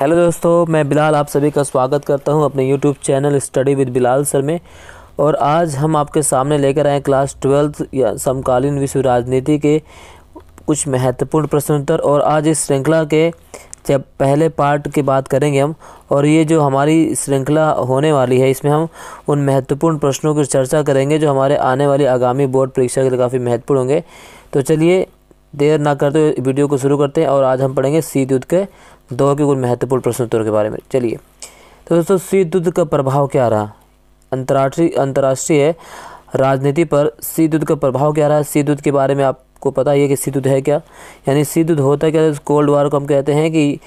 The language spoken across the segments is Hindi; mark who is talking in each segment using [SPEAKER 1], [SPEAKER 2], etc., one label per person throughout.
[SPEAKER 1] हेलो दोस्तों मैं बिलाल आप सभी का स्वागत करता हूं अपने YouTube channel study with Bilal sir में और आज हम आपके सामने लेकर आए क्लास ट्वेल्थ या समकालीन विश्व राजनीति के कुछ महत्वपूर्ण प्रश्नोत्तर और आज इस श्रृंखला के जब पहले पार्ट की बात करेंगे हम और ये जो हमारी श्रृंखला होने वाली है इसमें हम उन महत्वपूर्ण प्रश्नों की चर्चा करेंगे जो हमारे आने वाली आगामी बोर्ड परीक्षा के लिए काफ़ी महत्वपूर्ण होंगे तो चलिए देर ना करते वीडियो को शुरू करते हैं और आज हम पढ़ेंगे सीत युद्ध के दो के कुछ महत्वपूर्ण प्रश्न उत्तर के बारे में चलिए तो दोस्तों शीत युद्ध का प्रभाव क्या रहा अंतर्राष्ट्रीय अंतर्राष्ट्रीय राजनीति पर शीत युद्ध का प्रभाव क्या रहा शीत युद्ध के बारे में आपको पता ही है कि शीत युद्ध है क्या यानी शीत युद्ध होता क्या कोल्ड वार को हम कहते हैं कि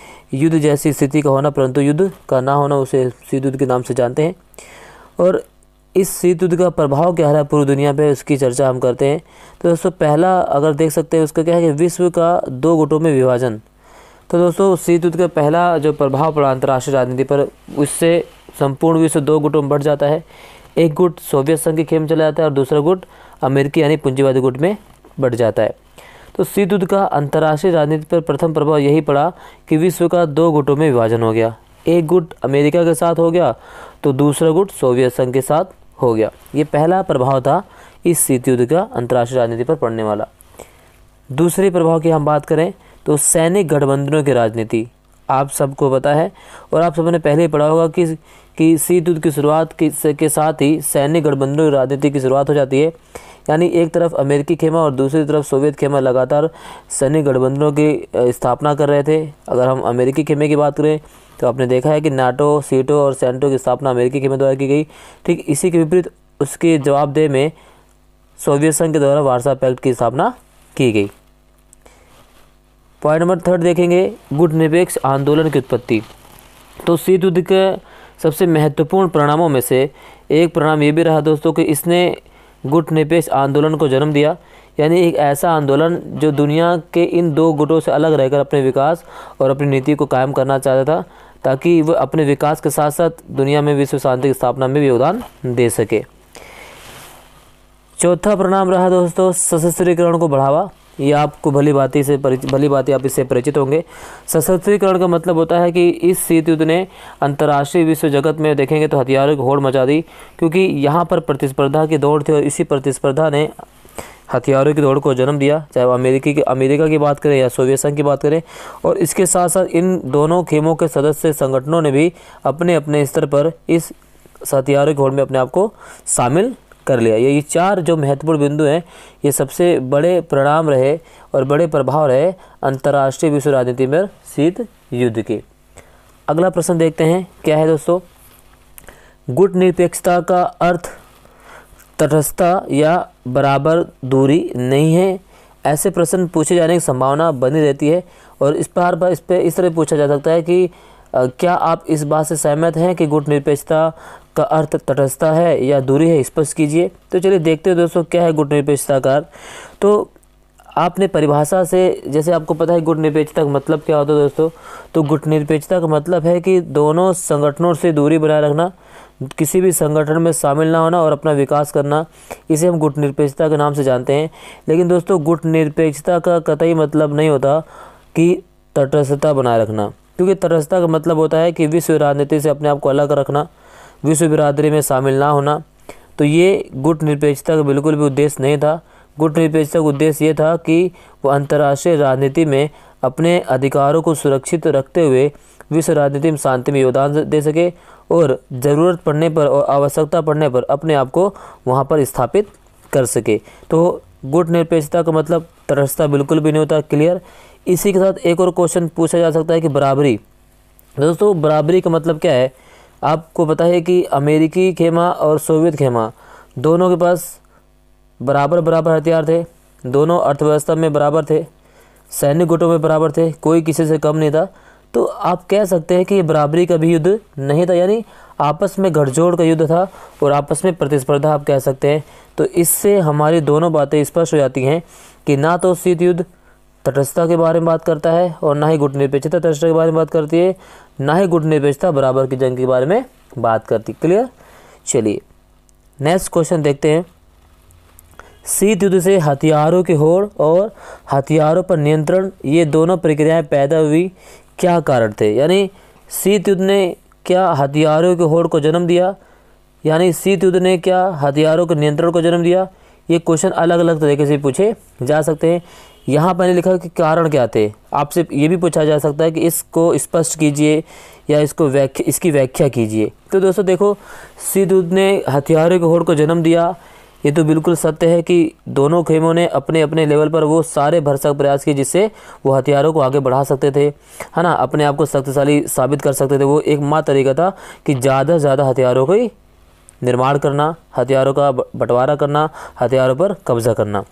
[SPEAKER 1] युद्ध जैसी स्थिति का होना परंतु युद्ध का ना होना उसे शीत युद्ध के नाम से जानते हैं और इस शीत युद्ध का प्रभाव क्या रहा पूरी दुनिया पर उसकी चर्चा हम करते हैं तो दोस्तों पहला अगर देख सकते हैं उसका क्या है कि विश्व का दो गुटों में विभाजन तो दोस्तों शीत युद्ध का पहला जो प्रभाव पड़ा अंतर्राष्ट्रीय राजनीति पर उससे संपूर्ण विश्व दो गुटों में बढ़ जाता है एक गुट सोवियत संघ के खेम चला जाता है और दूसरा गुट अमेरिकी यानी पूंजीवादी गुट में बढ़ जाता है तो शीत युद्ध का अंतर्राष्ट्रीय राजनीति पर प्रथम प्रभाव यही पड़ा कि विश्व का दो गुटों में विभाजन हो गया एक गुट अमेरिका के साथ हो गया तो दूसरा गुट सोवियत संघ के साथ हो गया ये पहला प्रभाव था इस शीत युद्ध का अंतर्राष्ट्रीय राजनीति पर पड़ने वाला दूसरे प्रभाव की हम बात करें तो सैनिक गठबंधनों की राजनीति आप सबको पता है और आप सबने पहले ही पढ़ा होगा कि कि शीत युद्ध की शुरुआत के साथ ही सैनिक गठबंधनों की राजनीति की शुरुआत हो जाती है यानी एक तरफ अमेरिकी खेमा और दूसरी तरफ सोवियत खेमा लगातार सैनिक गठबंधनों की स्थापना कर रहे थे अगर हम अमेरिकी खेमे की बात करें तो आपने देखा है कि नाटो सीटो और सेंटो की स्थापना अमेरिकी खेमे द्वारा की गई ठीक इसी के विपरीत उसके जवाबदेह में सोवियत संघ के द्वारा वार्सा पैक्ट की स्थापना की गई पॉइंट नंबर थर्ड देखेंगे गुट निरपेक्ष आंदोलन की उत्पत्ति तो शीत युद्ध के सबसे महत्वपूर्ण परिणामों में से एक परिणाम ये भी रहा दोस्तों कि इसने गुट निरपेक्ष आंदोलन को जन्म दिया यानी एक ऐसा आंदोलन जो दुनिया के इन दो गुटों से अलग रहकर अपने विकास और अपनी नीति को कायम करना चाहता था ताकि वह अपने विकास के साथ साथ दुनिया में विश्व शांति की स्थापना में भी योगदान दे सके चौथा परिणाम रहा दोस्तों सशस्त्रीकरण को बढ़ावा ये आपको भली भांति से भली भांति आप इससे परिचित होंगे सशस्त्रीकरण का मतलब होता है कि इस शीत युद्ध ने अंतर्राष्ट्रीय विश्व जगत में देखेंगे तो हथियारों की होड़ मचा दी क्योंकि यहाँ पर प्रतिस्पर्धा की दौड़ थी और इसी प्रतिस्पर्धा ने हथियारों की दौड़ को जन्म दिया चाहे वो अमेरिकी की अमेरिका की बात करें या सोवियत संघ की बात करें और इसके साथ साथ इन दोनों खेमों के सदस्य संगठनों ने भी अपने अपने स्तर पर इस हथियारों की होड़ में अपने आप को शामिल कर लिया ये चार जो महत्वपूर्ण बिंदु हैं ये सबसे बड़े परिणाम रहे और बड़े प्रभाव रहे अंतर्राष्ट्रीय विश्व राजनीति में शीत युद्ध के अगला प्रश्न देखते हैं क्या है दोस्तों गुट निरपेक्षता का अर्थ तटस्थता या बराबर दूरी नहीं है ऐसे प्रश्न पूछे जाने की संभावना बनी रहती है और इस बार पर इस पर इस तरह पूछा जा सकता है कि क्या आप इस बात से सहमत हैं कि गुट निरपेक्षता का अर्थ तटस्थता है या दूरी है स्पष्ट कीजिए तो चलिए देखते हैं दोस्तों क्या है गुट अर्थ तो आपने परिभाषा से जैसे आपको पता है गुट निरपेक्षता का मतलब क्या होता है दोस्तों तो गुट निरपेक्षता का मतलब है कि दोनों संगठनों से दूरी बनाए रखना किसी भी संगठन में शामिल ना होना और अपना विकास करना इसे हम गुट निरपेक्षता के नाम से जानते हैं लेकिन दोस्तों गुट निरपेक्षता का कतई मतलब नहीं होता कि तटस्थता बनाए रखना क्योंकि तटस्थता का मतलब होता है कि विश्व राजनीति से अपने आप को अलग रखना विश्व बिरादरी में शामिल ना होना तो ये गुट निरपेक्षता का बिल्कुल भी उद्देश्य नहीं था गुट निरपेक्षता का उद्देश्य ये था कि वो अंतर्राष्ट्रीय राजनीति में अपने अधिकारों को सुरक्षित रखते हुए विश्व राजनीति में शांति में योगदान दे सके और ज़रूरत पड़ने पर और आवश्यकता पड़ने पर अपने आप को वहाँ पर स्थापित कर सके तो गुट निरपेक्षता का मतलब तरसता बिल्कुल भी नहीं होता क्लियर इसी के साथ एक और क्वेश्चन पूछा जा सकता है कि बराबरी दोस्तों बराबरी का मतलब क्या है आपको पता है कि अमेरिकी खेमा और सोवियत खेमा दोनों के पास बराबर बराबर हथियार थे दोनों अर्थव्यवस्था में बराबर थे सैनिक गुटों में बराबर थे कोई किसी से कम नहीं था तो आप कह सकते हैं कि ये बराबरी का भी युद्ध नहीं था यानी आपस में गठजोड़ का युद्ध था और आपस में प्रतिस्पर्धा आप कह सकते हैं तो इससे हमारी दोनों बातें स्पष्ट हो जाती हैं कि ना तो शीत युद्ध तटस्थता के बारे में बात करता है और ना ही गुट निरपेक्षता तटस्थता के बारे में बात करती है ना ही गुट निरपेक्षता बराबर की जंग के बारे में बात करती क्लियर चलिए नेक्स्ट क्वेश्चन देखते हैं शीत युद्ध से हथियारों की होड़ और हथियारों पर नियंत्रण ये दोनों प्रक्रियाएं पैदा हुई क्या कारण थे यानी शीत युद्ध ने क्या हथियारों की होड़ को जन्म दिया यानी शीत युद्ध ने क्या हथियारों के नियंत्रण को जन्म दिया ये क्वेश्चन अलग अलग तरीके से पूछे जा सकते हैं यहाँ मैंने लिखा कि कारण क्या थे आपसे ये भी पूछा जा सकता है कि इसको स्पष्ट कीजिए या इसको व्याख्या इसकी व्याख्या कीजिए तो दोस्तों देखो सिद्ध ने हथियारों के होड़ को जन्म दिया ये तो बिल्कुल सत्य है कि दोनों खेमों ने अपने अपने लेवल पर वो सारे भरसक प्रयास किए जिससे वो हथियारों को आगे बढ़ा सकते थे है ना अपने आप को शक्तिशाली साबित कर सकते थे वो एक मात्र तरीका था कि ज़्यादा से ज़्यादा हथियारों को निर्माण करना हथियारों का बंटवारा करना हथियारों पर कब्ज़ा करना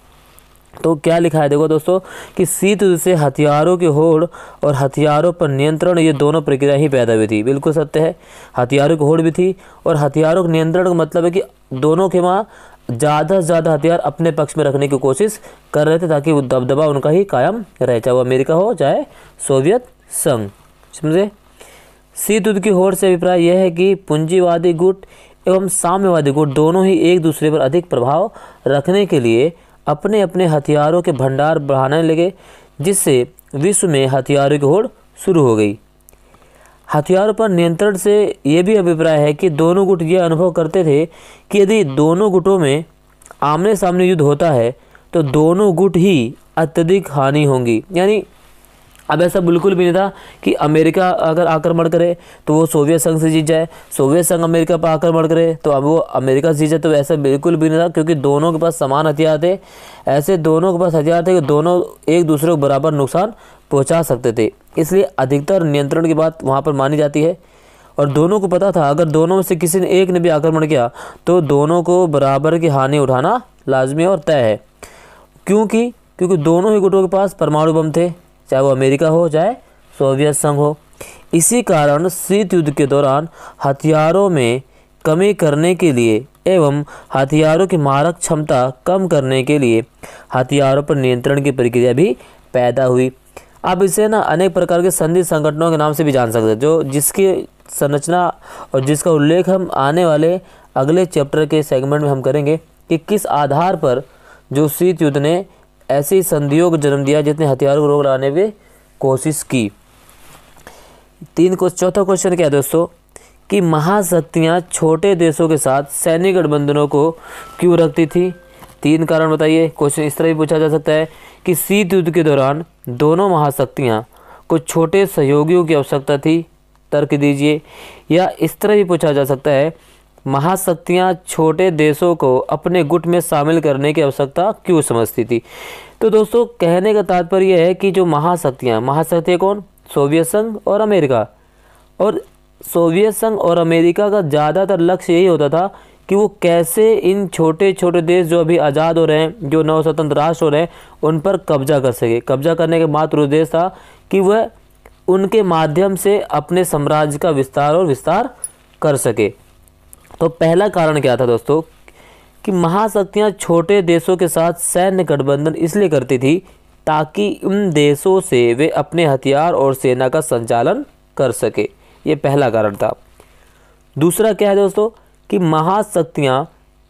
[SPEAKER 1] तो क्या लिखा है देखो दोस्तों कि शीत से हथियारों की होड़ और हथियारों पर नियंत्रण ये दोनों प्रक्रिया ही पैदा हुई थी बिल्कुल सत्य है हथियारों की होड़ भी थी और हथियारों के नियंत्रण का मतलब है कि दोनों के वहाँ ज़्यादा से ज़्यादा हथियार अपने पक्ष में रखने की कोशिश कर रहे थे ताकि वो दबदबा उनका ही कायम रहे चाहे वो अमेरिका हो चाहे सोवियत संघ समझे शीत युद्ध की होड़ से अभिप्राय यह है कि पूंजीवादी गुट एवं साम्यवादी गुट दोनों ही एक दूसरे पर अधिक प्रभाव रखने के लिए अपने अपने हथियारों के भंडार बढ़ाने लगे जिससे विश्व में हथियारों की होड़ शुरू हो गई हथियारों पर नियंत्रण से ये भी अभिप्राय है कि दोनों गुट ये अनुभव करते थे कि यदि दोनों गुटों में आमने सामने युद्ध होता है तो दोनों गुट ही अत्यधिक हानि होंगी यानी अब ऐसा बिल्कुल भी नहीं था कि अमेरिका अगर आक्रमण करे तो वो सोवियत संघ से जीत जाए सोवियत संघ अमेरिका पर आक्रमण करे तो अब वो अमेरिका से जीत जाए तो ऐसा बिल्कुल भी नहीं था क्योंकि दोनों के पास समान हथियार थे ऐसे दोनों के पास हथियार थे कि दोनों एक दूसरे को बराबर नुकसान पहुंचा सकते थे इसलिए अधिकतर नियंत्रण की बात वहाँ पर मानी जाती है और दोनों को पता था अगर दोनों में से किसी ने एक ने भी आक्रमण किया तो दोनों को बराबर की हानि उठाना लाजमी और तय है क्योंकि क्योंकि दोनों ही गुटों के पास परमाणु बम थे चाहे वो अमेरिका हो चाहे सोवियत संघ हो इसी कारण शीत युद्ध के दौरान हथियारों में कमी करने के लिए एवं हथियारों की मारक क्षमता कम करने के लिए हथियारों पर नियंत्रण की प्रक्रिया भी पैदा हुई आप इसे ना अनेक प्रकार के संधि संगठनों के नाम से भी जान सकते हैं जो जिसकी संरचना और जिसका उल्लेख हम आने वाले अगले चैप्टर के सेगमेंट में हम करेंगे कि किस आधार पर जो शीत युद्ध ने ऐसी संधियों को जन्म दिया जितने हथियारों को रोक लगाने में कोशिश की तीन को चौथा क्वेश्चन क्या है दोस्तों कि महाशक्तियाँ छोटे देशों के साथ सैनिक गठबंधनों को क्यों रखती थी तीन कारण बताइए क्वेश्चन इस तरह भी पूछा जा सकता है कि शीत युद्ध के दौरान दोनों महाशक्तियाँ को छोटे सहयोगियों की आवश्यकता थी तर्क दीजिए या इस तरह भी पूछा जा सकता है महाशक्तियाँ छोटे देशों को अपने गुट में शामिल करने की आवश्यकता क्यों समझती थी तो दोस्तों कहने का तात्पर्य है कि जो महाशक्तियाँ महाशक्तियाँ कौन सोवियत संघ और अमेरिका और सोवियत संघ और अमेरिका का ज़्यादातर लक्ष्य यही होता था कि वो कैसे इन छोटे छोटे देश जो अभी आज़ाद हो रहे हैं जो नव स्वतंत्र राष्ट्र हो रहे हैं उन पर कब्जा कर सके कब्जा करने का मात्र उद्देश्य था कि वह उनके माध्यम से अपने साम्राज्य का विस्तार और विस्तार कर सके तो पहला कारण क्या था दोस्तों कि महाशक्तियाँ छोटे देशों के साथ सैन्य गठबंधन इसलिए करती थी ताकि उन देशों से वे अपने हथियार और सेना का संचालन कर सके ये पहला कारण था दूसरा क्या है दोस्तों कि महाशक्तियाँ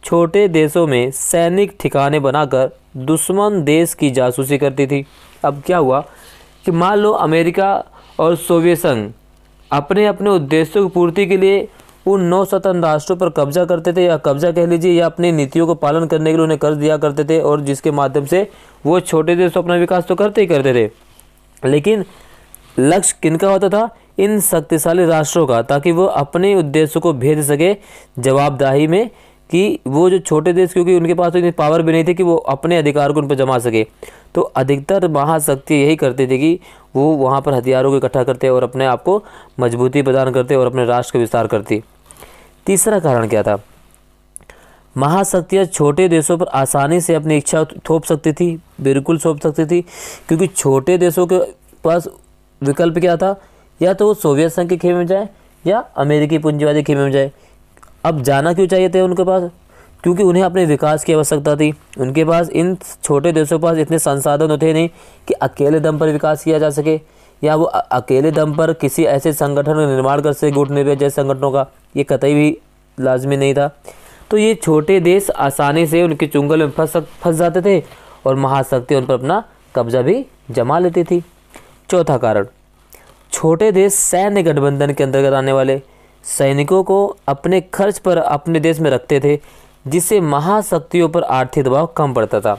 [SPEAKER 1] छोटे देशों में सैनिक ठिकाने बनाकर दुश्मन देश की जासूसी करती थी अब क्या हुआ कि मान लो अमेरिका और सोवियत संघ अपने अपने उद्देश्यों की पूर्ति के लिए उन नौ स्वतंत्र राष्ट्रों पर कब्जा करते थे या कब्जा कह लीजिए या अपनी नीतियों को पालन करने के लिए उन्हें कर्ज दिया करते थे और जिसके माध्यम से वो छोटे देशों अपना विकास तो करते ही करते थे लेकिन लक्ष्य किनका होता था इन शक्तिशाली राष्ट्रों का ताकि वो अपने उद्देश्य को भेज सके जवाबदाही में कि वो जो छोटे देश क्योंकि उनके पास तो इतनी पावर भी नहीं थी कि वो अपने अधिकार को उन पर जमा सके तो अधिकतर महाशक्ति यही करते थे कि वो वहाँ पर हथियारों को इकट्ठा करते और अपने आप को मजबूती प्रदान करते और अपने राष्ट्र का विस्तार करती तीसरा कारण क्या था महाशक्तियाँ छोटे देशों पर आसानी से अपनी इच्छा थोप सकती थी बिल्कुल थोप सकती थी क्योंकि छोटे देशों के पास विकल्प क्या था या तो वो सोवियत संघ के खेमे में जाए या अमेरिकी पूंजीवादी खेमे में जाए अब जाना क्यों चाहिए थे उनके पास क्योंकि उन्हें अपने विकास की आवश्यकता थी उनके पास इन छोटे देशों के पास इतने संसाधन होते नहीं कि अकेले दम पर विकास किया जा सके या वो अकेले दम पर किसी ऐसे संगठन का निर्माण कर सके गुट निर्भय जैसे संगठनों का ये कतई भी लाजमी नहीं था तो ये छोटे देश आसानी से उनके चुंगल में फंस फंस जाते थे और महाशक्ति उन पर अपना कब्जा भी जमा लेती थी चौथा कारण छोटे देश सैन्य गठबंधन के अंतर्गत आने वाले सैनिकों को अपने खर्च पर अपने देश में रखते थे जिससे महाशक्तियों पर आर्थिक दबाव कम पड़ता था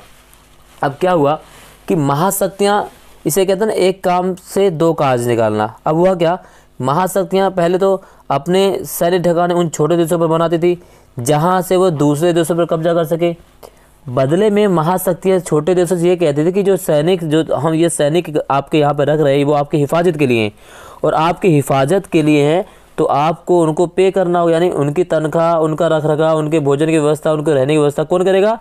[SPEAKER 1] अब क्या हुआ कि महाशक्तियाँ इसे कहते हैं एक काम से दो काज निकालना अब हुआ क्या महाशक्तियाँ पहले तो अपने सारे ठिकाने उन छोटे देशों पर बनाती थी जहाँ से वो दूसरे देशों पर कब्जा कर सके बदले में महाशक्तियाँ छोटे देशों से ये कहती थी कि जो सैनिक जो हम ये सैनिक आपके यहाँ पर रख रहे हैं वो आपकी हिफाजत के लिए हैं और आपकी हिफाजत के लिए हैं तो आपको उनको पे करना हो यानी उनकी तनख्वाह उनका रख रखा उनके भोजन की व्यवस्था उनके रहने की व्यवस्था कौन करेगा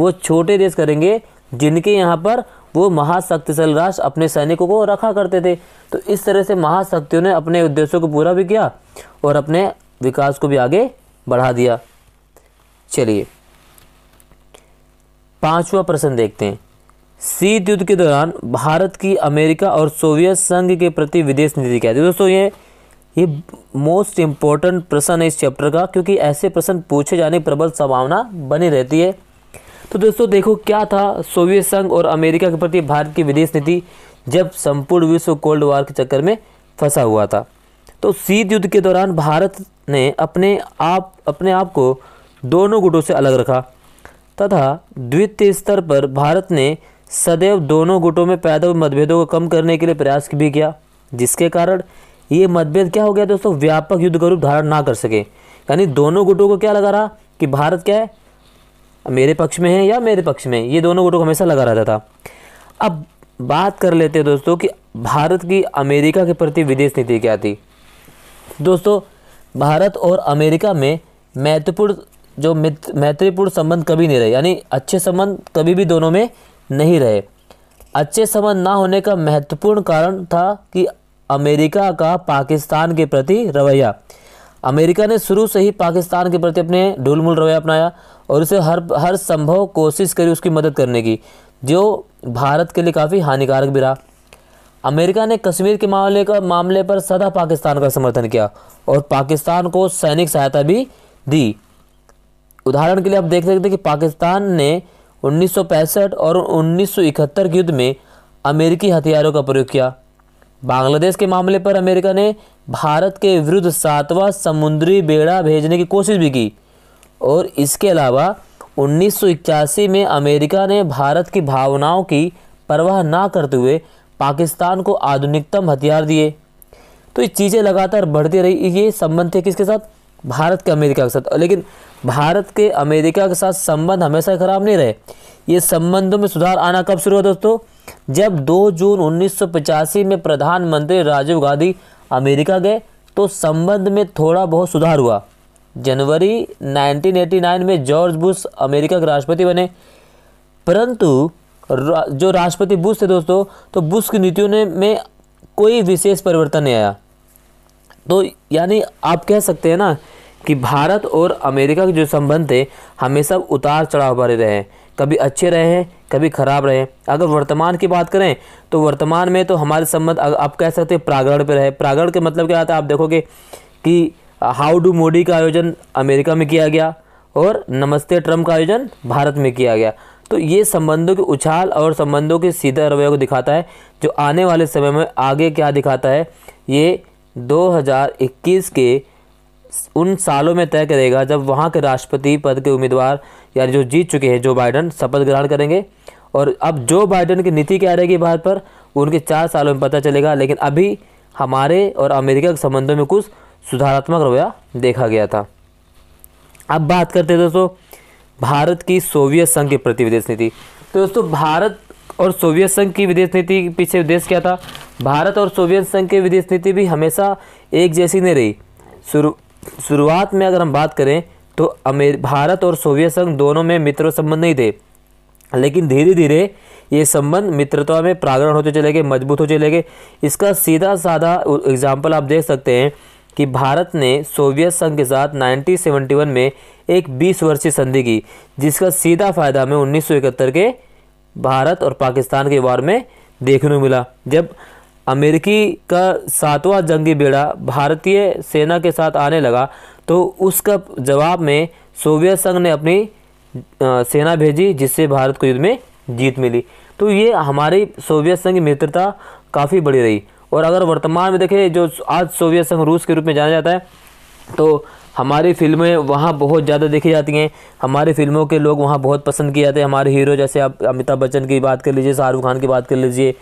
[SPEAKER 1] वो छोटे देश करेंगे जिनके यहाँ पर वो महाशक्तिशाली राष्ट्र अपने सैनिकों को रखा करते थे तो इस तरह से महाशक्तियों ने अपने उद्देश्यों को पूरा भी किया और अपने विकास को भी आगे बढ़ा दिया चलिए पांचवा प्रश्न देखते हैं शीत युद्ध के दौरान भारत की अमेरिका और सोवियत संघ के प्रति विदेश नीति क्या थी दोस्तों ये ये मोस्ट इम्पॉर्टेंट प्रश्न है इस चैप्टर का क्योंकि ऐसे प्रश्न पूछे जाने की प्रबल संभावना बनी रहती है तो दोस्तों देखो क्या था सोवियत संघ और अमेरिका के प्रति भारत की विदेश नीति जब संपूर्ण विश्व कोल्ड वार के चक्कर में फंसा हुआ था तो शीत युद्ध के दौरान भारत ने अपने आप अपने आप को दोनों गुटों से अलग रखा तथा द्वितीय स्तर पर भारत ने सदैव दोनों गुटों में पैदा हुए मतभेदों को कम करने के लिए प्रयास भी किया जिसके कारण ये मतभेद क्या हो गया दोस्तों व्यापक युद्ध का रूप धारण ना कर सके यानी दोनों गुटों को क्या लगा रहा कि भारत क्या है मेरे पक्ष में है या मेरे पक्ष में ये दोनों वोटों को हमेशा लगा रहता था अब बात कर लेते हैं दोस्तों कि भारत की अमेरिका के प्रति विदेश नीति क्या थी दोस्तों भारत और अमेरिका में महत्वपूर्ण जो मैत्रीपूर्ण संबंध कभी नहीं रहे यानी अच्छे संबंध कभी भी दोनों में नहीं रहे अच्छे संबंध ना होने का महत्वपूर्ण कारण था कि अमेरिका का पाकिस्तान के प्रति रवैया अमेरिका ने शुरू से ही पाकिस्तान के प्रति अपने ढुलमुल रवैया अपनाया और उसे हर हर संभव कोशिश करी उसकी मदद करने की जो भारत के लिए काफ़ी हानिकारक भी रहा अमेरिका ने कश्मीर के मामले का मामले पर सदा पाकिस्तान का समर्थन किया और पाकिस्तान को सैनिक सहायता भी दी उदाहरण के लिए आप देख सकते हैं कि पाकिस्तान ने उन्नीस और उन्नीस के युद्ध में अमेरिकी हथियारों का प्रयोग किया बांग्लादेश के मामले पर अमेरिका ने भारत के विरुद्ध सातवां समुद्री बेड़ा भेजने की कोशिश भी की और इसके अलावा उन्नीस में अमेरिका ने भारत की भावनाओं की परवाह ना करते हुए पाकिस्तान को आधुनिकतम हथियार दिए तो ये चीज़ें लगातार बढ़ती रही ये संबंध थे किसके साथ भारत के अमेरिका के साथ लेकिन भारत के अमेरिका के साथ संबंध हमेशा खराब नहीं रहे ये संबंधों में सुधार आना कब शुरू हुआ दोस्तों जब 2 जून उन्नीस में प्रधानमंत्री राजीव गांधी अमेरिका गए तो संबंध में थोड़ा बहुत सुधार हुआ जनवरी 1989 में जॉर्ज बुश अमेरिका के राष्ट्रपति बने परंतु रा, जो राष्ट्रपति बुश थे दोस्तों तो बुश की नीतियों ने में कोई विशेष परिवर्तन नहीं आया तो यानी आप कह सकते हैं ना कि भारत और अमेरिका के जो संबंध थे हमेशा उतार चढ़ाव भरे रहे कभी अच्छे रहे हैं कभी ख़राब रहे हैं अगर वर्तमान की बात करें तो वर्तमान में तो हमारे संबंध आप कह सकते हैं प्रागण पर रहे प्रागण के मतलब क्या आता है आप देखोगे कि हाउ डू मोदी का आयोजन अमेरिका में किया गया और नमस्ते ट्रम्प का आयोजन भारत में किया गया तो ये संबंधों के उछाल और संबंधों के सीधा रवैया को दिखाता है जो आने वाले समय में आगे क्या दिखाता है ये 2021 के उन सालों में तय करेगा जब वहाँ के राष्ट्रपति पद के उम्मीदवार या जो जीत चुके हैं जो बाइडन शपथ ग्रहण करेंगे और अब जो बाइडन की नीति क्या रहेगी भारत पर उनके चार सालों में पता चलेगा लेकिन अभी हमारे और अमेरिका के संबंधों में कुछ सुधारात्मक रवैया देखा गया था अब बात करते हैं दोस्तों भारत की सोवियत संघ के प्रति विदेश नीति तो दोस्तों भारत और सोवियत संघ की विदेश नीति के पीछे उद्देश्य क्या था भारत और सोवियत संघ की विदेश नीति भी हमेशा एक जैसी नहीं रही शुरू शुरुआत में अगर हम बात करें तो अमेर भारत और सोवियत संघ दोनों में मित्र संबंध नहीं थे लेकिन धीरे धीरे ये संबंध मित्रता में प्रागरण होते चले गए मजबूत होते चले गए इसका सीधा साधा एग्जाम्पल आप देख सकते हैं कि भारत ने सोवियत संघ के साथ 1971 में एक 20 वर्षीय संधि की जिसका सीधा फायदा हमें 1971 के भारत और पाकिस्तान के वार में देखने को मिला जब अमेरिकी का सातवां जंगी बेड़ा भारतीय सेना के साथ आने लगा तो उसका जवाब में सोवियत संघ ने अपनी सेना भेजी जिससे भारत को युद्ध में जीत मिली तो ये हमारी सोवियत संघ की मित्रता काफ़ी बड़ी रही और अगर वर्तमान में देखें जो आज सोवियत संघ रूस के रूप में जाना जाता है तो हमारी फिल्में वहाँ बहुत ज़्यादा देखी जाती हैं हमारी फिल्मों के लोग वहाँ बहुत पसंद किए जाते हैं हमारे हीरो जैसे आप अमिताभ बच्चन की बात कर लीजिए शाहरुख खान की बात कर लीजिए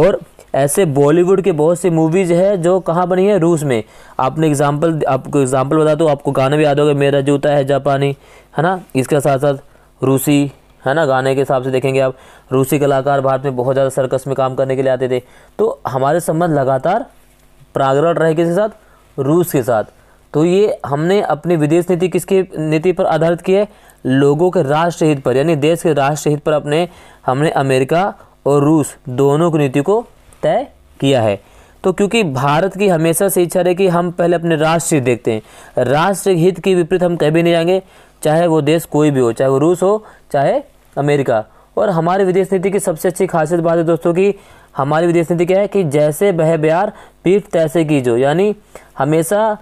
[SPEAKER 1] और ऐसे बॉलीवुड के बहुत सी मूवीज़ है जो कहाँ बनी है रूस में आपने एग्जाम्पल आपको एग्जाम्पल बता दो आपको गाना भी याद होगा मेरा जूता है जापानी है ना इसके साथ साथ रूसी है ना गाने के हिसाब से देखेंगे आप रूसी कलाकार भारत में बहुत ज़्यादा सर्कस में काम करने के लिए आते थे तो हमारे संबंध लगातार प्रागरण रहे किसके साथ रूस के साथ तो ये हमने अपनी विदेश नीति किसके नीति पर आधारित की है लोगों के राष्ट्र हित पर यानी देश के राष्ट्र हित पर अपने हमने अमेरिका और रूस दोनों की नीति को तय किया है तो क्योंकि भारत की हमेशा से इच्छा रहे कि हम पहले अपने राष्ट्र हित देखते हैं राष्ट्र हित के विपरीत हम कभी नहीं जाएंगे चाहे वो देश कोई भी हो चाहे वो रूस हो चाहे अमेरिका और हमारे विदेश नीति की सबसे अच्छी खासियत बात है दोस्तों की हमारी विदेश नीति क्या है कि जैसे बह ब्यार पीठ तैसे की जो यानी हमेशा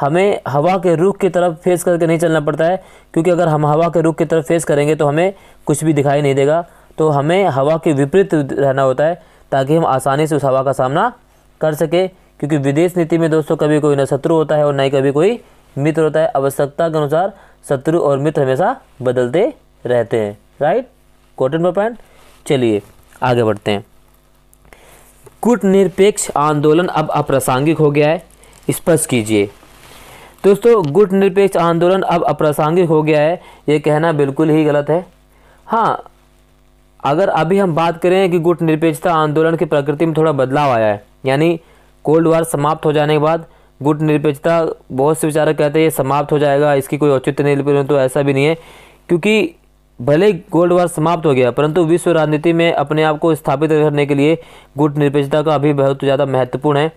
[SPEAKER 1] हमें हवा के रुख की तरफ फेस करके नहीं चलना पड़ता है क्योंकि अगर हम हवा के रुख की तरफ फेस करेंगे तो हमें कुछ भी दिखाई नहीं देगा तो हमें हवा के विपरीत रहना होता है ताकि हम आसानी से उस हवा का सामना कर सके क्योंकि विदेश नीति में दोस्तों कभी कोई न शत्रु होता है और ना ही कभी कोई मित्र होता है आवश्यकता के अनुसार शत्रु और मित्र हमेशा बदलते रहते हैं राइट कॉटन पर पॉइंट चलिए आगे बढ़ते हैं कुट निरपेक्ष आंदोलन अब अप्रासंगिक हो गया है स्पष्ट कीजिए दोस्तों गुट निरपेक्ष आंदोलन अब अप्रासंगिक हो गया है ये कहना बिल्कुल ही गलत है हाँ अगर अभी हम बात करें कि गुट निरपेक्षता आंदोलन की प्रकृति में थोड़ा बदलाव आया है यानी कोल्ड वार समाप्त हो जाने के बाद गुट निरपेक्षता बहुत से विचारक कहते हैं ये समाप्त हो जाएगा इसकी कोई औचित्य नहीं परंतु तो ऐसा भी नहीं है क्योंकि भले कोल्ड वार समाप्त हो गया परंतु विश्व राजनीति में अपने आप को स्थापित करने के लिए गुट निरपेक्षता का अभी बहुत ज़्यादा महत्वपूर्ण है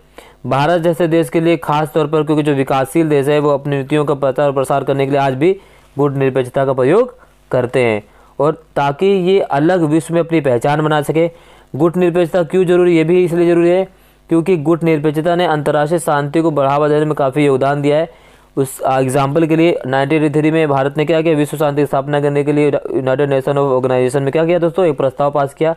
[SPEAKER 1] भारत जैसे देश के लिए खास तौर पर क्योंकि जो विकासशील देश है वो अपनी नीतियों का प्रचार और प्रसार करने के लिए आज भी गुट निरपेक्षता का प्रयोग करते हैं और ताकि ये अलग विश्व में अपनी पहचान बना सके गुट निरपेक्षता क्यों जरूरी ये भी इसलिए ज़रूरी है क्योंकि गुट निरपेक्षता ने अंतर्राष्ट्रीय शांति को बढ़ावा देने में काफ़ी योगदान दिया है उस एग्जाम्पल के लिए नाइनटीन थ्री में भारत ने क्या किया विश्व शांति की स्थापना करने के लिए यूनाइटेड नेशन ऑफ ऑर्गेनाइजेशन में क्या किया दोस्तों एक प्रस्ताव पास किया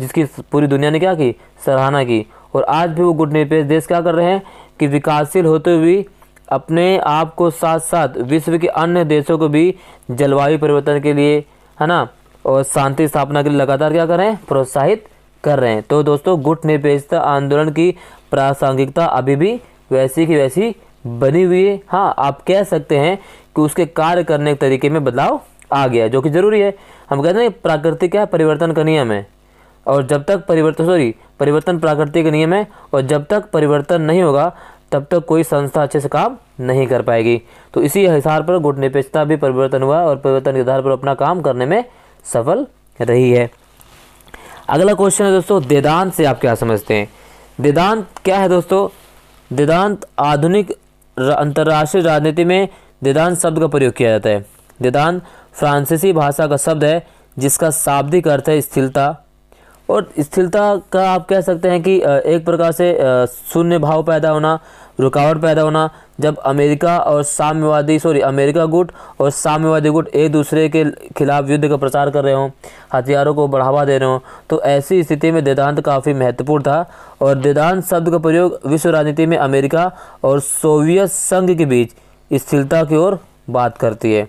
[SPEAKER 1] जिसकी पूरी दुनिया ने क्या की सराहना की और आज भी वो गुट निरपेक्ष देश क्या कर रहे हैं कि विकासशील होते हुए अपने आप को साथ साथ विश्व के अन्य देशों को भी जलवायु परिवर्तन के लिए है ना और शांति स्थापना के लिए लगातार क्या कर रहे हैं प्रोत्साहित कर रहे हैं तो दोस्तों गुट निरपेक्षता आंदोलन की प्रासंगिकता अभी भी वैसी की वैसी बनी हुई है हाँ आप कह सकते हैं कि उसके कार्य करने के तरीके में बदलाव आ गया जो कि ज़रूरी है हम कहते हैं प्राकृतिक है परिवर्तन का नियम है और जब तक परिवर्तन सॉरी परिवर्तन प्राकृतिक नियम है और जब तक परिवर्तन नहीं होगा तब तक कोई संस्था अच्छे से काम नहीं कर पाएगी तो इसी हिसार पर गुट निरपेक्षता भी परिवर्तन हुआ और परिवर्तन के आधार पर अपना काम करने में सफल रही है अगला क्वेश्चन है दोस्तों देदांत से आप क्या समझते हैं देदांत क्या है दोस्तों देदांत आधुनिक अंतर्राष्ट्रीय राजनीति में देदांत शब्द का प्रयोग किया जाता है देदांत फ्रांसीसी भाषा का शब्द है जिसका शाब्दिक अर्थ है स्थिरता और स्थिरता का आप कह सकते हैं कि एक प्रकार से शून्य भाव पैदा होना रुकावट पैदा होना जब अमेरिका और साम्यवादी सॉरी अमेरिका गुट और साम्यवादी गुट एक दूसरे के खिलाफ युद्ध का प्रचार कर रहे हों हथियारों को बढ़ावा दे रहे हों तो ऐसी स्थिति में देदांत काफ़ी महत्वपूर्ण था और देदांत शब्द का प्रयोग विश्व राजनीति में अमेरिका और सोवियत संघ के बीच स्थिरता की ओर बात करती है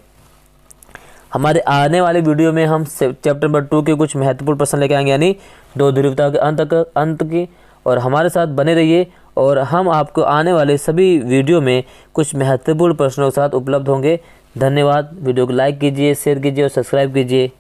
[SPEAKER 1] हमारे आने वाले वीडियो में हम चैप्टर नंबर टू के कुछ महत्वपूर्ण प्रश्न लेके आएंगे यानी दो ध्रुवता के अंत तक अंत की और हमारे साथ बने रहिए और हम आपको आने वाले सभी वीडियो में कुछ महत्वपूर्ण प्रश्नों के साथ उपलब्ध होंगे धन्यवाद वीडियो को लाइक कीजिए शेयर कीजिए और सब्सक्राइब कीजिए